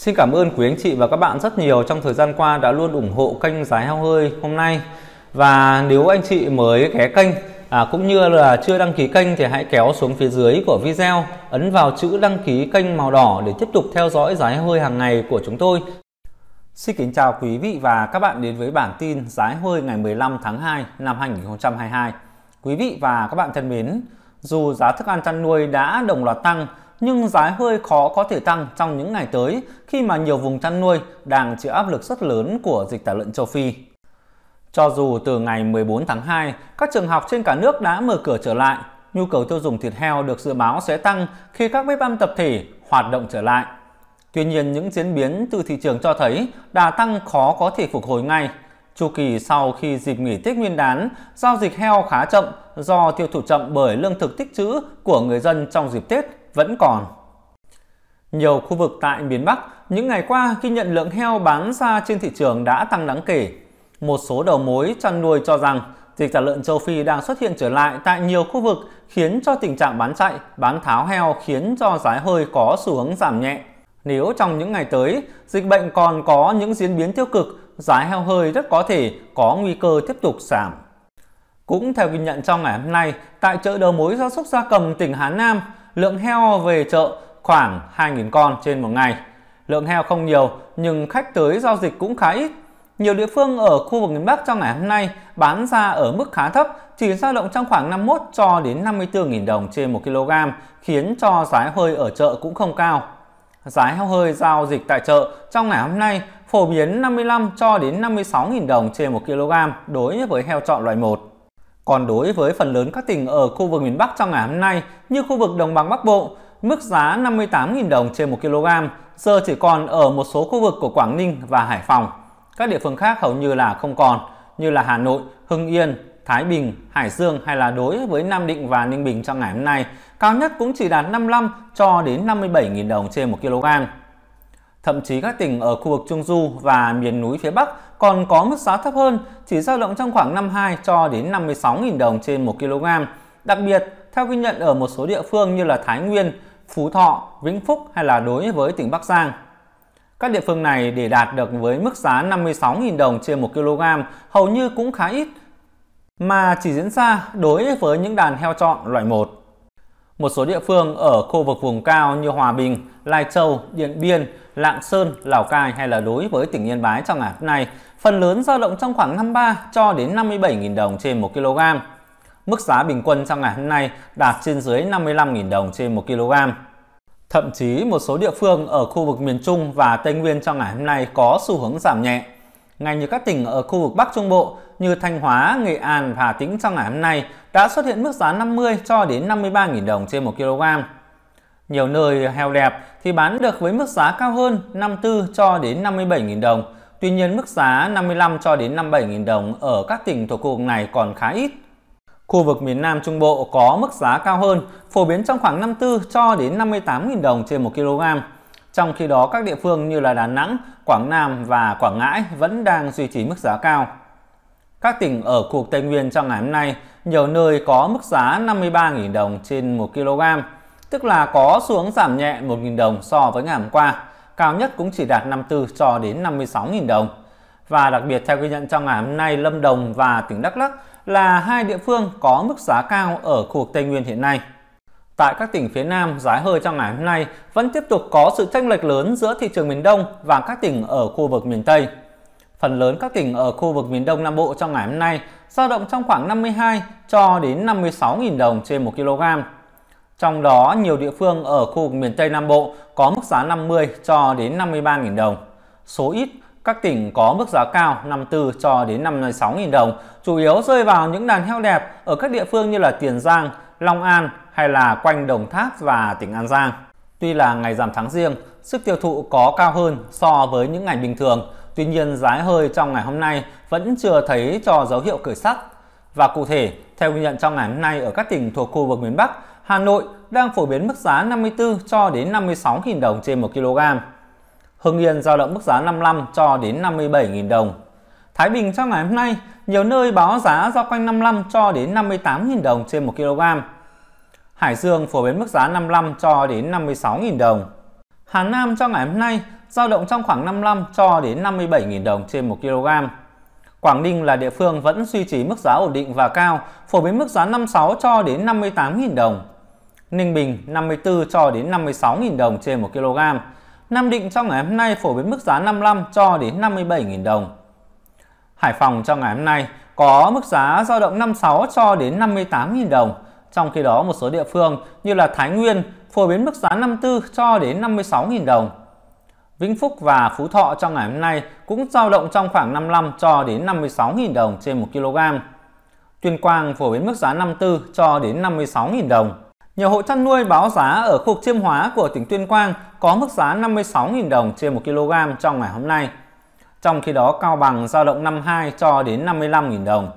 Xin cảm ơn quý anh chị và các bạn rất nhiều trong thời gian qua đã luôn ủng hộ kênh Giá Heo Hơi hôm nay. Và nếu anh chị mới ghé kênh à, cũng như là chưa đăng ký kênh thì hãy kéo xuống phía dưới của video, ấn vào chữ đăng ký kênh màu đỏ để tiếp tục theo dõi Giá Heo Hơi hàng ngày của chúng tôi. Xin kính chào quý vị và các bạn đến với bản tin Giá Hơi ngày 15 tháng 2 năm 2022. Quý vị và các bạn thân mến, dù giá thức ăn chăn nuôi đã đồng loạt tăng nhưng giá hơi khó có thể tăng trong những ngày tới khi mà nhiều vùng chăn nuôi đang chịu áp lực rất lớn của dịch tả lợn châu Phi. Cho dù từ ngày 14 tháng 2, các trường học trên cả nước đã mở cửa trở lại, nhu cầu tiêu dùng thịt heo được dự báo sẽ tăng khi các bếp ăn tập thể hoạt động trở lại. Tuy nhiên, những diễn biến từ thị trường cho thấy đà tăng khó có thể phục hồi ngay. Chu kỳ sau khi dịp nghỉ Tết Nguyên đán, giao dịch heo khá chậm do tiêu thụ chậm bởi lương thực tích trữ của người dân trong dịp Tết vẫn còn. Nhiều khu vực tại miền Bắc những ngày qua ghi nhận lượng heo bán ra trên thị trường đã tăng đáng kể. Một số đầu mối chăn nuôi cho rằng dịch tả lợn châu Phi đang xuất hiện trở lại tại nhiều khu vực khiến cho tình trạng bán chạy, bán tháo heo khiến cho giá hơi có xu hướng giảm nhẹ. Nếu trong những ngày tới, dịch bệnh còn có những diễn biến tiêu cực, giá heo hơi rất có thể có nguy cơ tiếp tục giảm. Cũng theo ghi nhận trong ngày hôm nay, tại chợ đầu mối gia súc gia cầm tỉnh Hà Nam, lượng heo về chợ khoảng 2.000 con trên một ngày. Lượng heo không nhiều nhưng khách tới giao dịch cũng khá ít. Nhiều địa phương ở khu vực miền Bắc trong ngày hôm nay bán ra ở mức khá thấp, chỉ dao động trong khoảng 51 cho đến 54.000 đồng trên 1 kg, khiến cho giá hơi ở chợ cũng không cao. Giá heo hơi giao dịch tại chợ trong ngày hôm nay phổ biến 55 cho đến 56.000 đồng trên 1 kg đối với heo chọn loại 1. Còn đối với phần lớn các tỉnh ở khu vực miền Bắc trong ngày hôm nay như khu vực Đồng bằng Bắc Bộ, mức giá 58.000 đồng trên 1 kg giờ chỉ còn ở một số khu vực của Quảng Ninh và Hải Phòng. Các địa phương khác hầu như là không còn như là Hà Nội, Hưng Yên, Thái Bình, Hải Dương hay là đối với Nam Định và Ninh Bình trong ngày hôm nay, cao nhất cũng chỉ đạt 55 cho đến 57.000 đồng trên 1 kg. Thậm chí các tỉnh ở khu vực Trung Du và miền núi phía Bắc còn có mức giá thấp hơn, chỉ dao động trong khoảng 52 cho đến 56.000 đồng trên 1 kg. Đặc biệt, theo ghi nhận ở một số địa phương như là Thái Nguyên, Phú Thọ, Vĩnh Phúc hay là đối với tỉnh Bắc Giang. Các địa phương này để đạt được với mức giá 56.000 đồng trên 1 kg hầu như cũng khá ít mà chỉ diễn ra đối với những đàn heo chọn loại 1. Một số địa phương ở khu vực vùng cao như Hòa Bình, Lai Châu, Điện Biên, Lạng Sơn, Lào Cai hay là đối với tỉnh Yên Bái trong ngày hôm nay, phần lớn dao động trong khoảng 53 cho đến 57.000 đồng trên 1 kg. Mức giá bình quân trong ngày hôm nay đạt trên dưới 55.000 đồng trên 1 kg. Thậm chí một số địa phương ở khu vực miền Trung và Tây Nguyên trong ngày hôm nay có xu hướng giảm nhẹ. Ngay như các tỉnh ở khu vực Bắc Trung Bộ, như Thanh Hóa, Nghệ An và Hà Tĩnh trong ngày hôm nay đã xuất hiện mức giá 50 cho đến 53.000 đồng trên 1 kg. Nhiều nơi heo đẹp thì bán được với mức giá cao hơn 54 cho đến 57.000 đồng. Tuy nhiên mức giá 55 cho đến 57.000 đồng ở các tỉnh thuộc khu vực này còn khá ít. Khu vực miền Nam Trung Bộ có mức giá cao hơn, phổ biến trong khoảng 54 cho đến 58.000 đồng trên 1 kg. Trong khi đó các địa phương như là Đà Nẵng, Quảng Nam và Quảng Ngãi vẫn đang duy trì mức giá cao. Các tỉnh ở khu Tây Nguyên trong ngày hôm nay, nhiều nơi có mức giá 53.000 đồng trên 1 kg, tức là có xuống giảm nhẹ 1.000 đồng so với ngày hôm qua, cao nhất cũng chỉ đạt 54 cho đến 56.000 đồng. Và đặc biệt theo ghi nhận trong ngày hôm nay, Lâm Đồng và tỉnh Đắk Lắk là hai địa phương có mức giá cao ở khu vực Tây Nguyên hiện nay. Tại các tỉnh phía Nam, giá hơi trong ngày hôm nay vẫn tiếp tục có sự chênh lệch lớn giữa thị trường miền Đông và các tỉnh ở khu vực miền Tây. Phần lớn các tỉnh ở khu vực miền Đông Nam Bộ trong ngày hôm nay dao động trong khoảng 52 cho đến 56.000 đồng trên 1 kg. Trong đó, nhiều địa phương ở khu vực miền Tây Nam Bộ có mức giá 50 cho đến 53.000 đồng. Số ít các tỉnh có mức giá cao 54 cho đến 56.000 đồng, chủ yếu rơi vào những đàn heo đẹp ở các địa phương như là Tiền Giang, Long An hay là quanh Đồng Tháp và tỉnh An Giang. Tuy là ngày giảm tháng riêng, sức tiêu thụ có cao hơn so với những ngày bình thường, Tuy nhiên giá hơi trong ngày hôm nay vẫn chưa thấy cho dấu hiệu khởi sắc. Và cụ thể, theo ghi nhận trong ngày hôm nay ở các tỉnh thuộc khu vực miền Bắc, Hà Nội đang phổ biến mức giá 54 cho đến 56.000 đồng trên 1 kg. Hưng Yên giao động mức giá 55 cho đến 57.000 đồng. Thái Bình trong ngày hôm nay, nhiều nơi báo giá giao quanh 55 cho đến 58.000 đồng trên 1 kg. Hải Dương phổ biến mức giá 55 cho đến 56.000 đồng. Hà Nam trong ngày hôm nay, giao động trong khoảng 55 cho đến 57.000 đồng trên 1 kg. Quảng Ninh là địa phương vẫn duy trì mức giá ổn định và cao, phổ biến mức giá 56 cho đến 58.000 đồng. Ninh Bình 54 cho đến 56.000 đồng trên 1 kg. Nam Định trong ngày hôm nay phổ biến mức giá 55 cho đến 57.000 đồng. Hải Phòng trong ngày hôm nay có mức giá giao động 56 cho đến 58.000 đồng. Trong khi đó một số địa phương như là Thái Nguyên phổ biến mức giá 54 cho đến 56.000 đồng. Vĩnh Phúc và Phú Thọ trong ngày hôm nay cũng dao động trong khoảng 55 cho đến 56.000 đồng trên 1 kg. Tuyên Quang phổ biến mức giá 54 cho đến 56.000 đồng. Nhiều hộ chăn nuôi báo giá ở khu vực Chiêm Hóa của tỉnh Tuyên Quang có mức giá 56.000 đồng trên 1 kg trong ngày hôm nay. Trong khi đó Cao Bằng dao động 52 cho đến 55.000 đồng.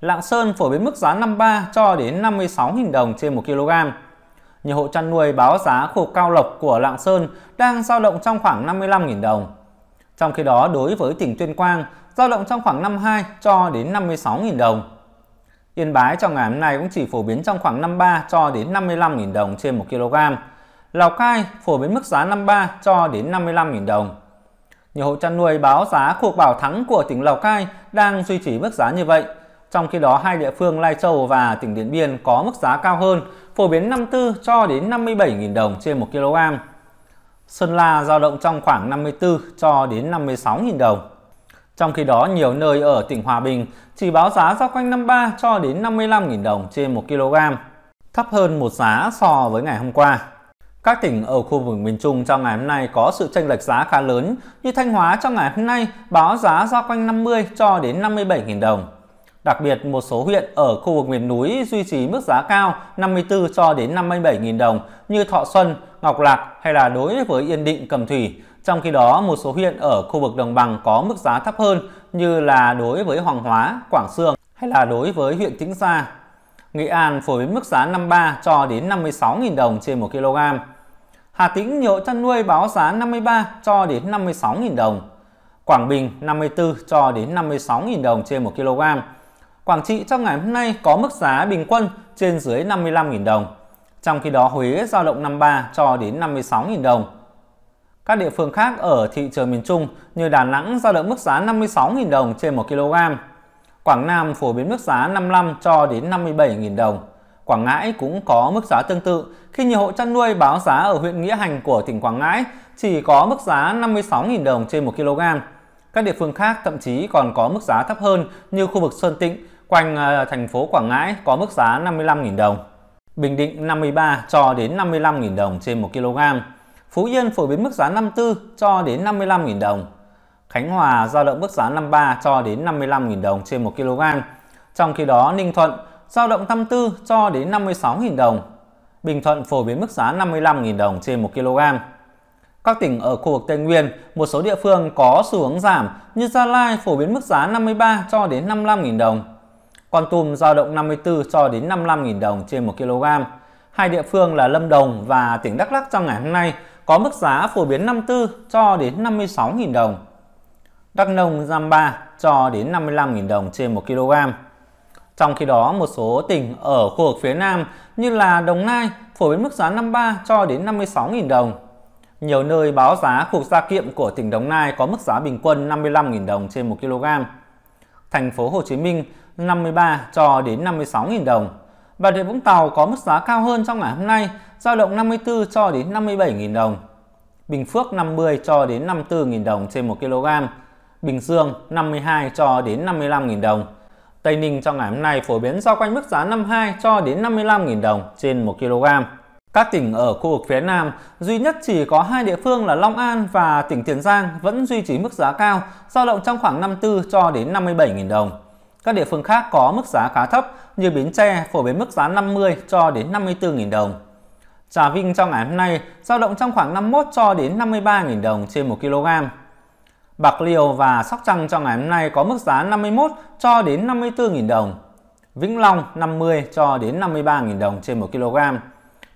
Lạng Sơn phổ biến mức giá 53 cho đến 56.000 đồng trên 1 kg nhiều hộ chăn nuôi báo giá khô cao lộc của Lạng Sơn đang giao động trong khoảng 55.000 đồng. Trong khi đó, đối với tỉnh Tuyên Quang, giao động trong khoảng 52 cho đến 56.000 đồng. Yên Bái trong ngày hôm nay cũng chỉ phổ biến trong khoảng 53 cho đến 55.000 đồng trên 1 kg. Lào Cai phổ biến mức giá 53 cho đến 55.000 đồng. Nhiều hộ chăn nuôi báo giá cuộc bảo thắng của tỉnh Lào Cai đang duy trì mức giá như vậy – trong khi đó, hai địa phương Lai Châu và tỉnh Điện Biên có mức giá cao hơn, phổ biến 54 cho đến 57.000 đồng trên 1 kg. Sơn La giao động trong khoảng 54 cho đến 56.000 đồng. Trong khi đó, nhiều nơi ở tỉnh Hòa Bình chỉ báo giá dao quanh 53 cho đến 55.000 đồng trên 1 kg, thấp hơn một giá so với ngày hôm qua. Các tỉnh ở khu vực miền Trung trong ngày hôm nay có sự chênh lệch giá khá lớn, như Thanh Hóa trong ngày hôm nay báo giá giao quanh 50 cho đến 57.000 đồng. Đặc biệt một số huyện ở khu vực miền núi duy trì mức giá cao 54 cho đến 57.000 đồng như Thọ Xuân, Ngọc Lạc hay là đối với Yên Định, Cầm Thủy. Trong khi đó, một số huyện ở khu vực đồng bằng có mức giá thấp hơn như là đối với Hoàng Hóa, Quảng Sương hay là đối với huyện Tĩnh Sa, Nghệ An phổ biến mức giá 53 cho đến 56.000 đồng trên 1 kg. Hà Tĩnh nhiều chăn nuôi báo giá 53 cho đến 56.000 đồng. Quảng Bình 54 cho đến 56.000 đồng trên 1 kg. Quảng Trị trong ngày hôm nay có mức giá bình quân trên dưới 55.000 đồng. Trong khi đó Huế giao động 53 cho đến 56.000 đồng. Các địa phương khác ở thị trường miền Trung như Đà Nẵng giao động mức giá 56.000 đồng trên 1 kg. Quảng Nam phổ biến mức giá 55 cho đến 57.000 đồng. Quảng Ngãi cũng có mức giá tương tự khi nhiều hộ chăn nuôi báo giá ở huyện Nghĩa Hành của tỉnh Quảng Ngãi chỉ có mức giá 56.000 đồng trên 1 kg. Các địa phương khác thậm chí còn có mức giá thấp hơn như khu vực Sơn Tịnh quanh thành phố Quảng Ngãi có mức giá 55.000 đồng, Bình Định 53 cho đến 55.000 đồng trên 1 kg, Phú Yên phổ biến mức giá 54 cho đến 55.000 đồng, Khánh Hòa giao động mức giá 53 cho đến 55.000 đồng trên 1 kg, trong khi đó Ninh Thuận giao động 54 cho đến 56.000 đồng, Bình Thuận phổ biến mức giá 55.000 đồng trên 1 kg. Các tỉnh ở khu vực Tây Nguyên, một số địa phương có xu hướng giảm như Gia Lai phổ biến mức giá 53 cho đến 55.000 đồng, con tum giao động 54 cho đến 55.000 đồng trên 1 kg. Hai địa phương là Lâm Đồng và tỉnh Đắk lắc trong ngày hôm nay có mức giá phổ biến 54 cho đến 56.000 đồng. Đắk Nông giam 3 cho đến 55.000 đồng trên 1 kg. Trong khi đó, một số tỉnh ở khu vực phía Nam như là Đồng Nai phổ biến mức giá 53 cho đến 56.000 đồng. Nhiều nơi báo giá cuộc gia kiệm của tỉnh Đồng Nai có mức giá bình quân 55.000 đồng trên 1 kg. Thành phố Hồ Chí Minh 53 cho đến 56.000 đồng. Bà Rịa Vũng Tàu có mức giá cao hơn trong ngày hôm nay, giao động 54 cho đến 57.000 đồng. Bình Phước 50 cho đến 54.000 đồng trên 1 kg. Bình Dương 52 cho đến 55.000 đồng. Tây Ninh trong ngày hôm nay phổ biến giao quanh mức giá 52 cho đến 55.000 đồng trên 1 kg. Các tỉnh ở khu vực phía Nam duy nhất chỉ có hai địa phương là Long An và tỉnh Tiền Giang vẫn duy trì mức giá cao, giao động trong khoảng 54 cho đến 57.000 đồng. Các địa phương khác có mức giá khá thấp như Bến Tre phổ biến mức giá 50 cho đến 54.000 đồng. Trà Vinh trong ngày hôm nay dao động trong khoảng 51 cho đến 53.000 đồng trên 1 kg. Bạc Liêu và Sóc Trăng trong ngày hôm nay có mức giá 51 cho đến 54.000 đồng. Vĩnh Long 50 cho đến 53.000 đồng trên 1 kg.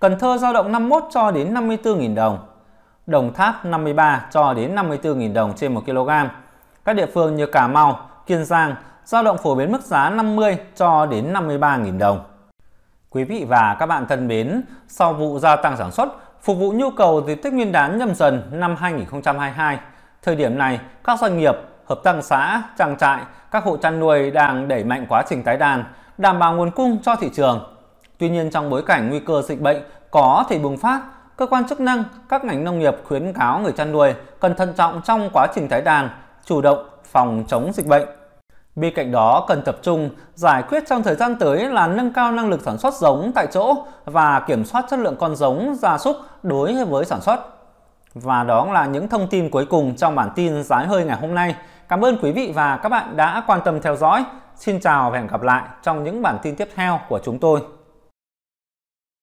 Cần Thơ dao động 51 cho đến 54.000 đồng. Đồng Tháp 53 cho đến 54.000 đồng trên 1 kg. Các địa phương như Cà Mau, Kiên Giang giao động phổ biến mức giá 50 cho đến 53.000 đồng. Quý vị và các bạn thân mến, sau vụ gia tăng sản xuất, phục vụ nhu cầu dịp Tết Nguyên đán nhâm dần năm 2022, thời điểm này các doanh nghiệp, hợp tác xã, trang trại, các hộ chăn nuôi đang đẩy mạnh quá trình tái đàn, đảm bảo nguồn cung cho thị trường. Tuy nhiên trong bối cảnh nguy cơ dịch bệnh có thể bùng phát, cơ quan chức năng, các ngành nông nghiệp khuyến cáo người chăn nuôi cần thận trọng trong quá trình tái đàn, chủ động phòng chống dịch bệnh. Bên cạnh đó, cần tập trung giải quyết trong thời gian tới là nâng cao năng lực sản xuất giống tại chỗ và kiểm soát chất lượng con giống gia súc đối với sản xuất. Và đó là những thông tin cuối cùng trong bản tin giá hơi ngày hôm nay. Cảm ơn quý vị và các bạn đã quan tâm theo dõi. Xin chào và hẹn gặp lại trong những bản tin tiếp theo của chúng tôi.